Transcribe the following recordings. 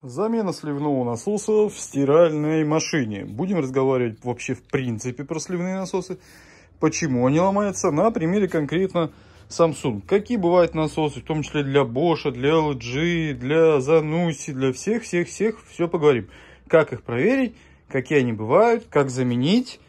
Замена сливного насоса в стиральной машине. Будем разговаривать вообще в принципе про сливные насосы. Почему они ломаются? На примере конкретно Samsung. Какие бывают насосы, в том числе для Bosch, для LG, для Zanussi, для всех-всех-всех. Все поговорим. Как их проверить, какие они бывают, как заменить.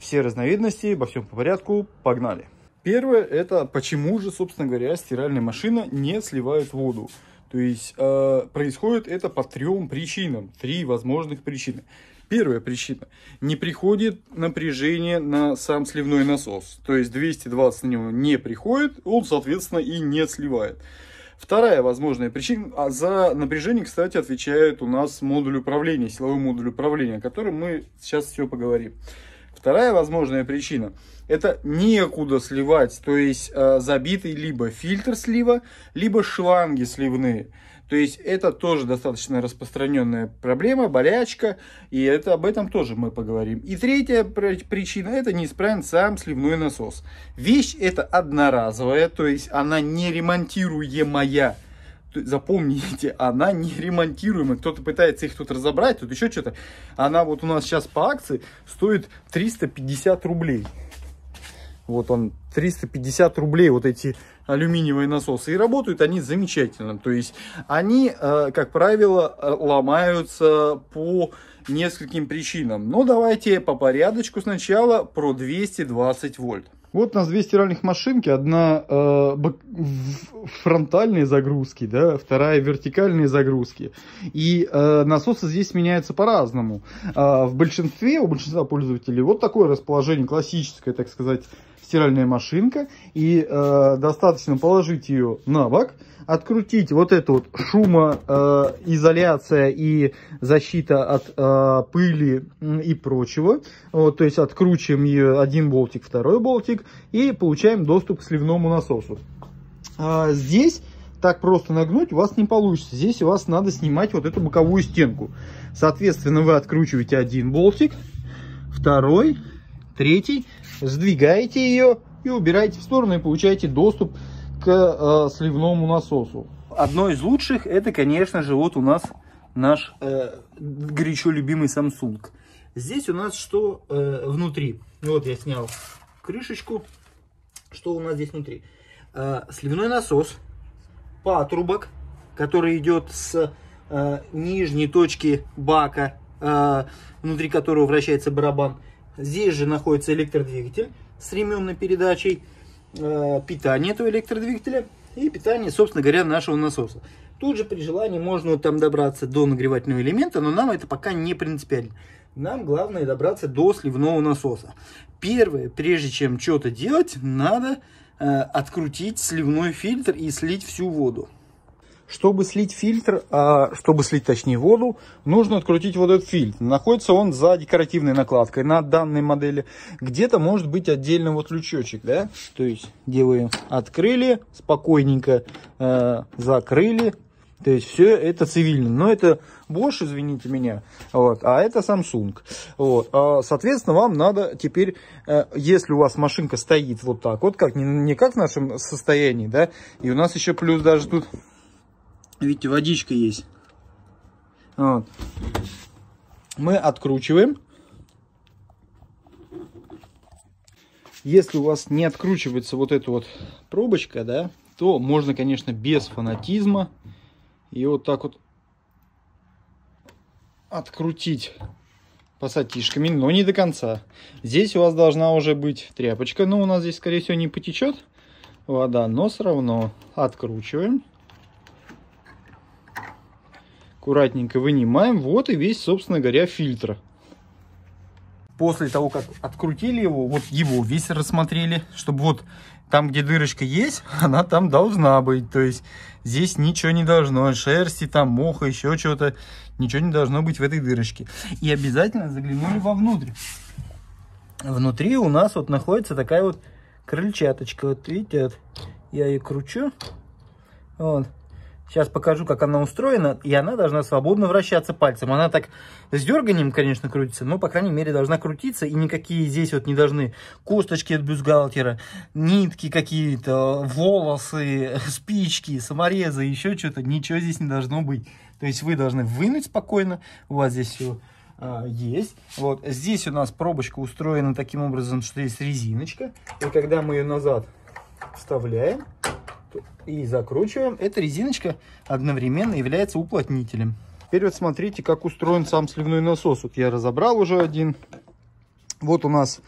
Все разновидности, обо всем по порядку. Погнали. Первое, это почему же, собственно говоря, стиральная машина не сливает воду. То есть э, происходит это по трем причинам, три возможных причины. Первая причина. Не приходит напряжение на сам сливной насос. То есть 220 на него не приходит, он, соответственно, и не сливает. Вторая возможная причина, а за напряжение, кстати, отвечает у нас модуль управления, силовой модуль управления, о котором мы сейчас все поговорим. Вторая возможная причина – это некуда сливать, то есть э, забитый либо фильтр слива, либо шланги сливные. То есть это тоже достаточно распространенная проблема, болячка, и это, об этом тоже мы поговорим. И третья причина – это неисправен сам сливной насос. Вещь это одноразовая, то есть она не ремонтируемая запомните, она не ремонтируемая. Кто-то пытается их тут разобрать, тут еще что-то. Она вот у нас сейчас по акции стоит 350 рублей. Вот он, 350 рублей вот эти алюминиевые насосы. И работают они замечательно. То есть они, э, как правило, э, ломаются по нескольким причинам. Но ну, давайте по порядочку сначала про 220 вольт. Вот у нас две стиральных машинки, одна э, фронтальные загрузки, да, вторая вертикальные загрузки. И э, насосы здесь меняются по-разному. Э, в большинстве, у большинства пользователей, вот такое расположение, классическая, так сказать, стиральная машинка. И э, достаточно положить ее на бок, открутить вот эту вот шумоизоляция и защита от э, пыли и прочего. Вот, то есть откручиваем ее один болтик, второй болтик и получаем доступ к сливному насосу. А, здесь так просто нагнуть у вас не получится. Здесь у вас надо снимать вот эту боковую стенку. Соответственно, вы откручиваете один болтик, второй, третий, сдвигаете ее и убираете в сторону и получаете доступ к к э, сливному насосу. Одно из лучших, это, конечно же, вот у нас наш э, горячо любимый Samsung. Здесь у нас что э, внутри? Вот я снял крышечку. Что у нас здесь внутри? Э, сливной насос, патрубок, который идет с э, нижней точки бака, э, внутри которого вращается барабан. Здесь же находится электродвигатель с ременной передачей. Э, питание этого электродвигателя и питание, собственно говоря, нашего насоса. Тут же при желании можно там добраться до нагревательного элемента, но нам это пока не принципиально. Нам главное добраться до сливного насоса. Первое, прежде чем что-то делать, надо э, открутить сливной фильтр и слить всю воду. Чтобы слить фильтр, а, чтобы слить точнее воду, нужно открутить вот этот фильтр. Находится он за декоративной накладкой на данной модели. Где-то может быть отдельный вот лючочек, да? То есть делаем открыли, спокойненько э, закрыли. То есть все это цивильно. Но это Bosch, извините меня, вот, а это Samsung. Вот, а, соответственно, вам надо теперь, э, если у вас машинка стоит вот так вот, как не как в нашем состоянии, да, и у нас еще плюс даже тут Видите, водичка есть. Вот. Мы откручиваем. Если у вас не откручивается вот эта вот пробочка, да, то можно, конечно, без фанатизма и вот так вот открутить пассатишками, но не до конца. Здесь у вас должна уже быть тряпочка, но у нас здесь, скорее всего, не потечет вода, но все равно откручиваем аккуратненько вынимаем. Вот и весь, собственно говоря, фильтр. После того, как открутили его, вот его весь рассмотрели, чтобы вот там, где дырочка есть, она там должна быть. То есть здесь ничего не должно, шерсти, там моха, еще что-то. Ничего не должно быть в этой дырочке. И обязательно заглянули вовнутрь. Внутри у нас вот находится такая вот крыльчаточка. Вот видите, вот я ее кручу. Вот. Сейчас покажу, как она устроена, и она должна свободно вращаться пальцем. Она так с дерганием, конечно, крутится, но, по крайней мере, должна крутиться, и никакие здесь вот не должны косточки от бюстгальтера, нитки какие-то, волосы, спички, саморезы, еще что-то. Ничего здесь не должно быть. То есть вы должны вынуть спокойно, у вас здесь все а, есть. Вот здесь у нас пробочка устроена таким образом, что есть резиночка, и когда мы ее назад вставляем, и закручиваем. Эта резиночка одновременно является уплотнителем. Теперь вот смотрите, как устроен сам сливной насос. Вот я разобрал уже один. Вот у нас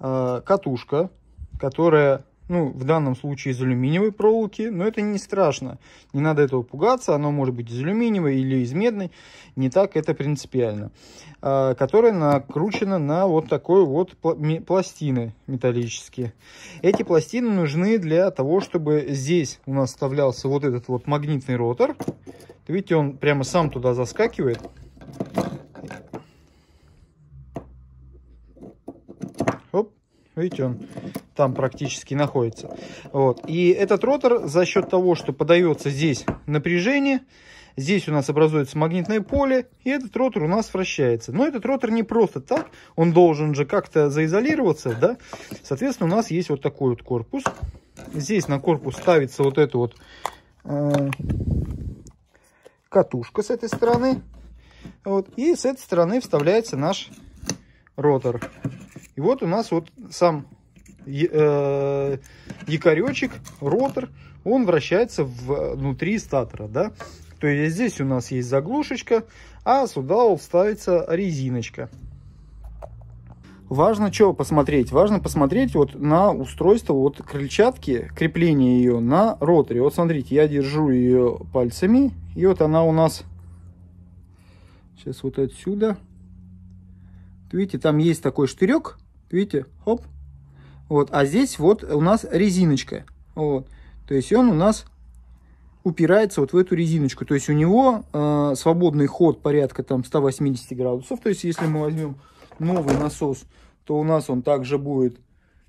э, катушка, которая ну, в данном случае из алюминиевой проволоки, но это не страшно. Не надо этого пугаться, оно может быть из алюминиевой или из медной, не так это принципиально. А, которая накручена на вот такой вот пластины металлические. Эти пластины нужны для того, чтобы здесь у нас вставлялся вот этот вот магнитный ротор. Видите, он прямо сам туда заскакивает. Оп, видите, он там практически находится. Вот. И этот ротор за счет того, что подается здесь напряжение, здесь у нас образуется магнитное поле, и этот ротор у нас вращается. Но этот ротор не просто так, он должен же как-то заизолироваться, да. Соответственно, у нас есть вот такой вот корпус. Здесь на корпус ставится вот эта вот э, катушка с этой стороны. Вот. И с этой стороны вставляется наш ротор. И вот у нас вот сам э, якоречек, ротор, он вращается э, внутри статора, да. То есть здесь у нас есть заглушечка, а сюда вставится резиночка. Важно что посмотреть? Важно посмотреть вот на устройство вот крыльчатки, крепление ее на роторе. Вот смотрите, я держу ее пальцами, и вот она у нас сейчас вот отсюда. Видите, там есть такой штырек, видите, хоп, вот, а здесь вот у нас резиночка. Вот, то есть он у нас упирается вот в эту резиночку. То есть у него э, свободный ход порядка там 180 градусов. То есть если мы возьмем новый насос, то у нас он также будет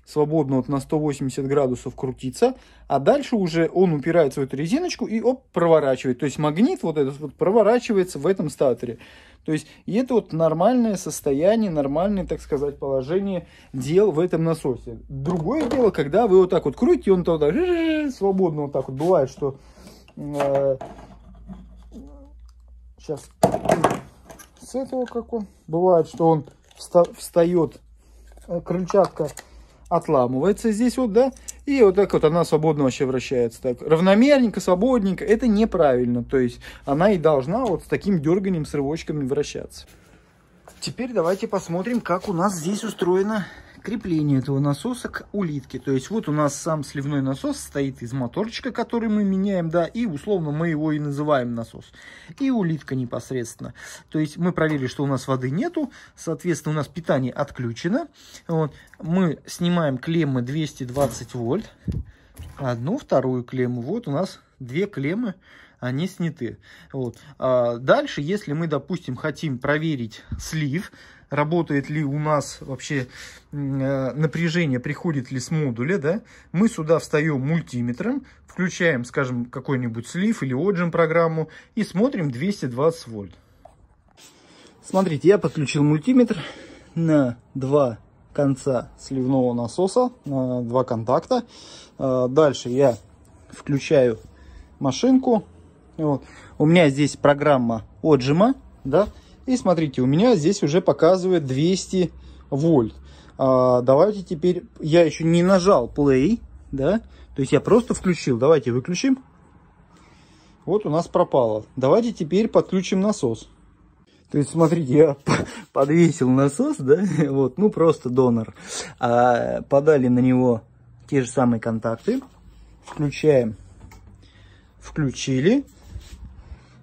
свободно вот на 180 градусов крутится, а дальше уже он упирается в эту резиночку и оп, проворачивает. То есть магнит вот этот вот проворачивается в этом статоре. То есть и это вот нормальное состояние, нормальное, так сказать, положение дел в этом насосе. Другое дело, когда вы вот так вот крутите, он тогда свободно вот так вот. Бывает, что... Э, сейчас. С этого как он. Бывает, что он встает, э, крыльчатка отламывается здесь вот, да, и вот так вот она свободно вообще вращается, так, равномерненько, свободненько, это неправильно, то есть она и должна вот с таким дерганием, с рывочками вращаться. Теперь давайте посмотрим, как у нас здесь устроено крепление этого насоса к улитке. То есть вот у нас сам сливной насос стоит из моторчика, который мы меняем, да, и условно мы его и называем насос. И улитка непосредственно. То есть мы проверили, что у нас воды нету, соответственно, у нас питание отключено. Вот. Мы снимаем клеммы 220 вольт, одну, вторую клемму. Вот у нас две клеммы они сняты. Вот. А дальше, если мы, допустим, хотим проверить слив, работает ли у нас вообще э, напряжение, приходит ли с модуля, да, мы сюда встаем мультиметром, включаем, скажем, какой-нибудь слив или отжим программу и смотрим 220 вольт. Смотрите, я подключил мультиметр на два конца сливного насоса, на два контакта. Э, дальше я включаю машинку. Вот. У меня здесь программа отжима, да, и смотрите, у меня здесь уже показывает 200 вольт. А, давайте теперь, я еще не нажал play, да, то есть я просто включил. Давайте выключим. Вот у нас пропало. Давайте теперь подключим насос. То есть, смотрите, я подвесил насос, да, вот, ну просто донор. А, подали на него те же самые контакты. Включаем. Включили.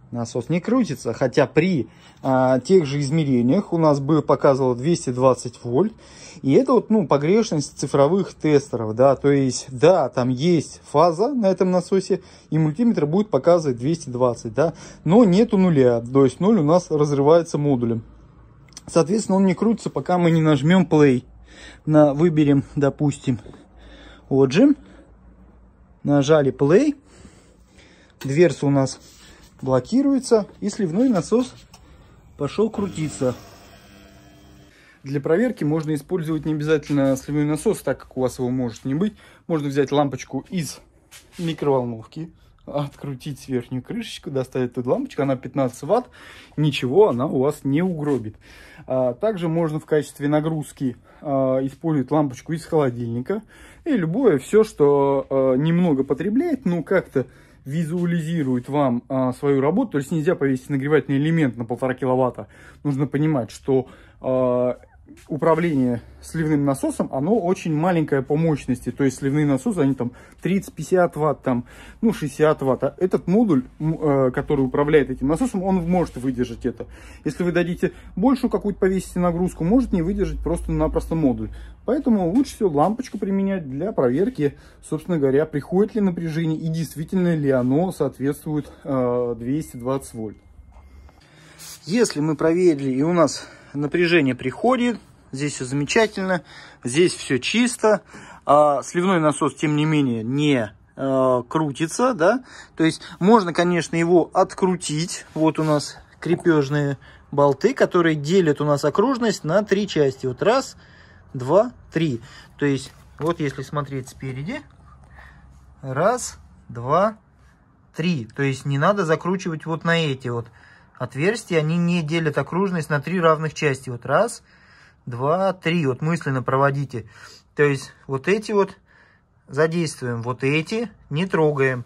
Насос не крутится, хотя при а, тех же измерениях у нас было показывало 220 вольт. И это вот, ну, погрешность цифровых тестеров, да, то есть, да, там есть фаза на этом насосе, и мультиметр будет показывать 220, да, но нету нуля, то есть ноль у нас разрывается модулем. Соответственно, он не крутится, пока мы не нажмем play. На, выберем, допустим, отжим, нажали play, дверца у нас блокируется, и сливной насос пошел крутиться. Для проверки можно использовать не обязательно сливной насос, так как у вас его может не быть. Можно взять лампочку из микроволновки, открутить верхнюю крышечку, доставить тут лампочку, она 15 ватт, ничего она у вас не угробит. А, также можно в качестве нагрузки а, использовать лампочку из холодильника и любое все, что а, немного потребляет, ну как-то визуализирует вам а, свою работу, то есть нельзя повесить нагревательный элемент на полтора киловатта. Нужно понимать, что а, управление сливным насосом, оно очень маленькое по мощности. То есть сливные насосы, они там 30-50 ватт, там, ну 60 ватт. А этот модуль, э, который управляет этим насосом, он может выдержать это. Если вы дадите большую какую-то повесить нагрузку, может не выдержать просто-напросто модуль. Поэтому лучше всего лампочку применять для проверки, собственно говоря, приходит ли напряжение и действительно ли оно соответствует 220 э, вольт. Если мы проверили и у нас напряжение приходит, здесь все замечательно, здесь все чисто. А сливной насос, тем не менее, не э, крутится, да. То есть можно, конечно, его открутить. Вот у нас крепежные болты, которые делят у нас окружность на три части. Вот раз, два, три. То есть вот если смотреть спереди, раз, два, три. То есть не надо закручивать вот на эти вот отверстия, они не делят окружность на три равных части. Вот раз, два, три. Вот мысленно проводите. То есть вот эти вот задействуем, вот эти не трогаем.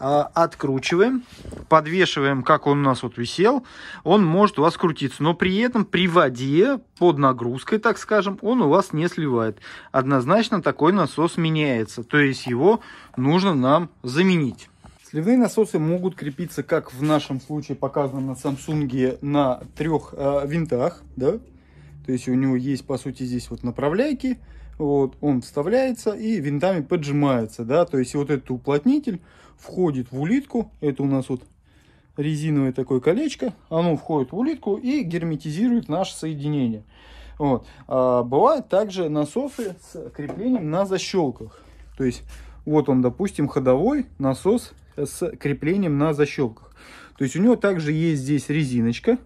А, откручиваем, подвешиваем, как он у нас вот висел. Он может у вас крутиться, но при этом при воде, под нагрузкой, так скажем, он у вас не сливает. Однозначно такой насос меняется, то есть его нужно нам заменить. Сливные насосы могут крепиться, как в нашем случае показано на Samsung, на трех э, винтах, да, то есть у него есть, по сути, здесь вот направляйки, вот, он вставляется и винтами поджимается, да, то есть вот этот уплотнитель входит в улитку, это у нас вот резиновое такое колечко, оно входит в улитку и герметизирует наше соединение. Вот. А бывают также насосы с креплением на защелках, то есть вот он, допустим, ходовой насос с креплением на защелках. То есть у него также есть здесь резиночка.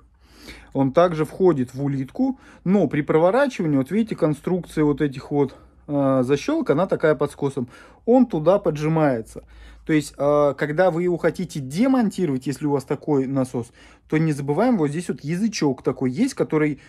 Он также входит в улитку, но при проворачивании, вот видите, конструкция вот этих вот э, защелок, она такая под скосом, он туда поджимается. То есть, а, когда вы его хотите демонтировать, если у вас такой насос, то не забываем, вот здесь вот язычок такой есть, который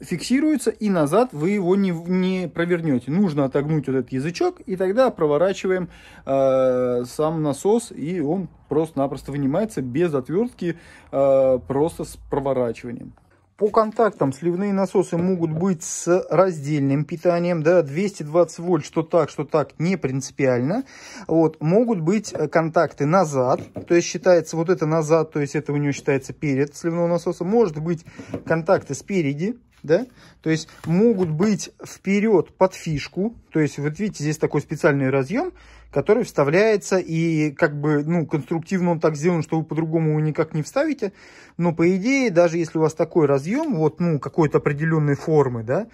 фиксируется, и назад вы его не, не провернете. Нужно отогнуть вот этот язычок, и тогда проворачиваем э, сам насос, и он просто-напросто вынимается без отвертки, э, просто с проворачиванием. По контактам сливные насосы могут быть с раздельным питанием, да, 220 вольт, что так, что так, не принципиально. Вот, могут быть э, контакты назад, то есть считается вот это назад, то есть это у него считается перед сливного насоса. Может быть контакты спереди, да? То есть могут быть вперед под фишку, то есть вот видите, здесь такой специальный разъем, который вставляется и как бы, ну, конструктивно он так сделан, что вы по-другому его никак не вставите, но по идее, даже если у вас такой разъем, вот, ну, какой-то определенной формы, да,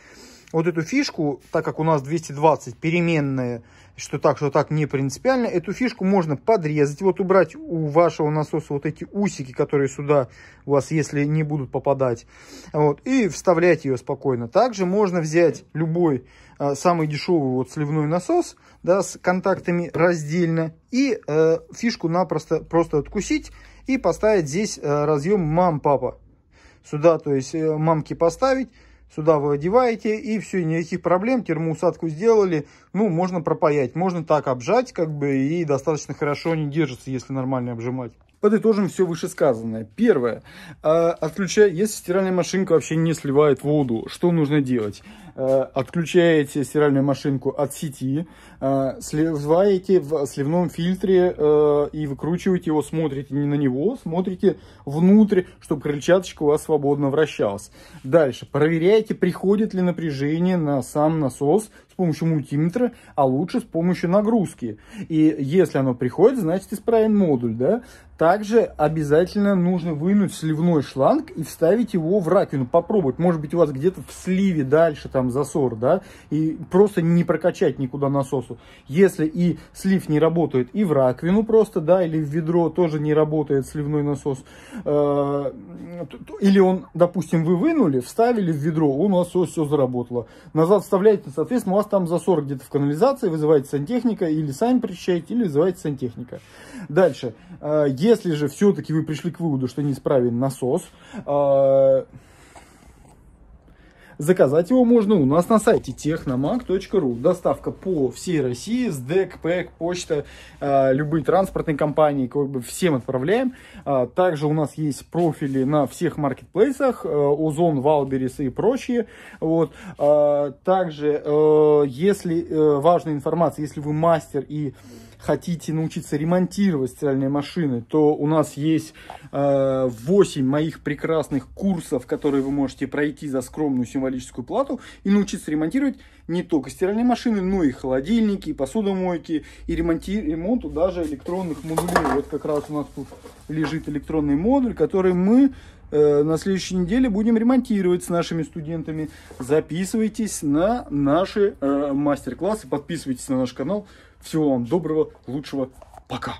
вот эту фишку, так как у нас 220 переменная, что так, что так не принципиально. Эту фишку можно подрезать, вот убрать у вашего насоса вот эти усики, которые сюда у вас, если не будут попадать, вот, и вставлять ее спокойно. Также можно взять любой э, самый дешевый вот сливной насос, да, с контактами раздельно, и э, фишку напросто просто откусить и поставить здесь э, разъем мам-папа. Сюда, то есть, э, мамки поставить, сюда вы одеваете, и все, никаких проблем, термоусадку сделали, ну, можно пропаять, можно так обжать, как бы, и достаточно хорошо они держатся если нормально обжимать. Подытожим все вышесказанное. Первое. А, Отключая, если стиральная машинка вообще не сливает воду, что нужно делать? Э, отключаете стиральную машинку от сети, э, сливаете в сливном фильтре э, и выкручиваете его, смотрите не на него, смотрите внутрь, чтобы крыльчаточка у вас свободно вращалась. Дальше, проверяйте, приходит ли напряжение на сам насос с помощью мультиметра, а лучше с помощью нагрузки. И если оно приходит, значит исправен модуль, да? Также обязательно нужно вынуть сливной шланг и вставить его в раковину, попробовать. Может быть у вас где-то в сливе дальше там там засор, да, и просто не прокачать никуда насосу. Если и слив не работает, и в раковину просто, да, или в ведро тоже не работает сливной насос, э, или он, допустим, вы вынули, вставили в ведро, у насос все заработало. Назад вставляете, соответственно, у вас там засор где-то в канализации, вызывает сантехника, или сами причащаете, или вызывает сантехника. Дальше, э, если же все-таки вы пришли к выводу, что не исправен насос, э, Заказать его можно у нас на сайте technomag.ru. Доставка по всей России с ДЭК, ПЭК, почта, э, любые транспортные компании, как бы всем отправляем. Э, также у нас есть профили на всех маркетплейсах, Озон, э, Валберис и прочие. Вот. Также, если важная информация, если вы мастер и хотите научиться ремонтировать стиральные машины, то у нас есть э, 8 моих прекрасных курсов, которые вы можете пройти за скромную символическую плату и научиться ремонтировать не только стиральные машины, но и холодильники, и посудомойки, и ремонти ремонту даже электронных модулей. Вот как раз у нас тут лежит электронный модуль, который мы э, на следующей неделе будем ремонтировать с нашими студентами. Записывайтесь на наши э, мастер-классы, подписывайтесь на наш канал. Всего вам доброго, лучшего, пока!